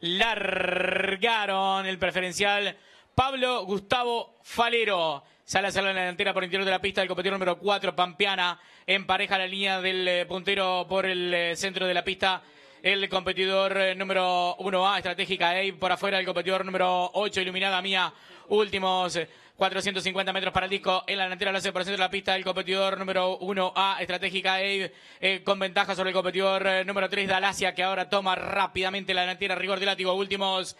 largaron el preferencial Pablo Gustavo Falero. Sale a hacer la delantera por interior de la pista del competidor número 4, Pampiana. Empareja la línea del eh, puntero por el eh, centro de la pista el competidor eh, número 1A, estratégica A, e, por afuera el competidor número 8, iluminada mía, últimos 450 eh, metros para el disco, en la delantera la hace de la pista el competidor número 1A, estratégica Abe. Eh, con ventaja sobre el competidor número 3, Dalacia, que ahora toma rápidamente la delantera, rigor de látigo, últimos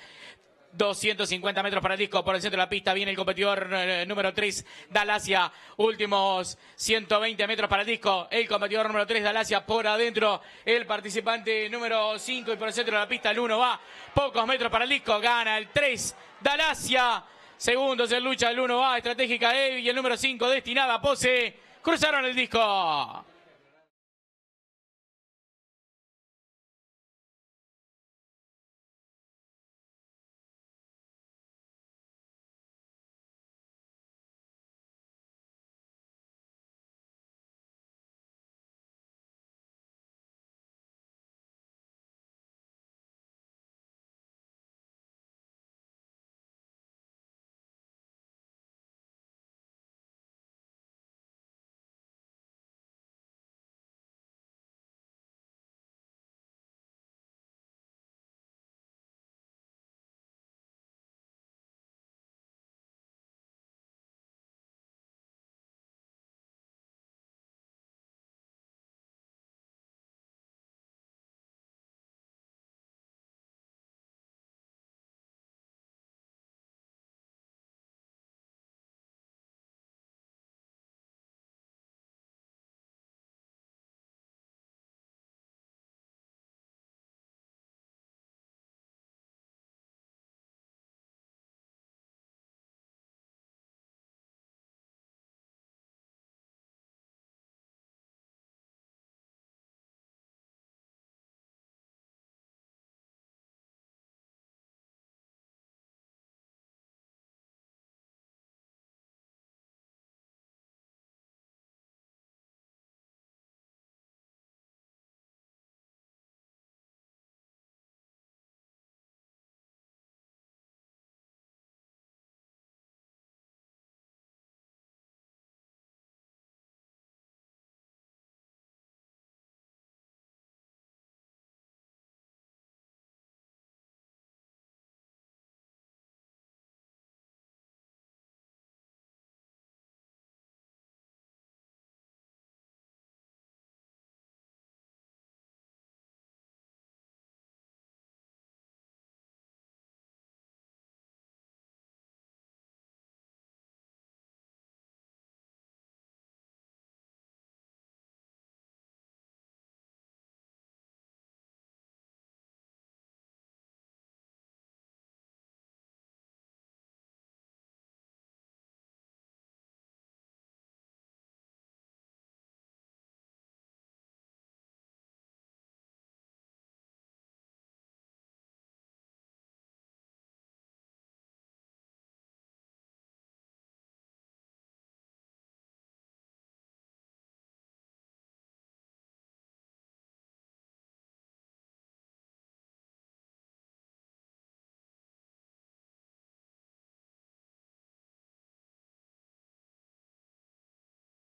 250 metros para el disco por el centro de la pista. Viene el competidor eh, número 3, Dalasia. Últimos 120 metros para el disco. El competidor número 3, Dalasia, por adentro. El participante número 5 y por el centro de la pista el 1 va. Pocos metros para el disco. Gana el 3, Dalacia. Segundos en lucha el 1 va. Estratégica y el número 5, destinada Pose. Cruzaron el disco.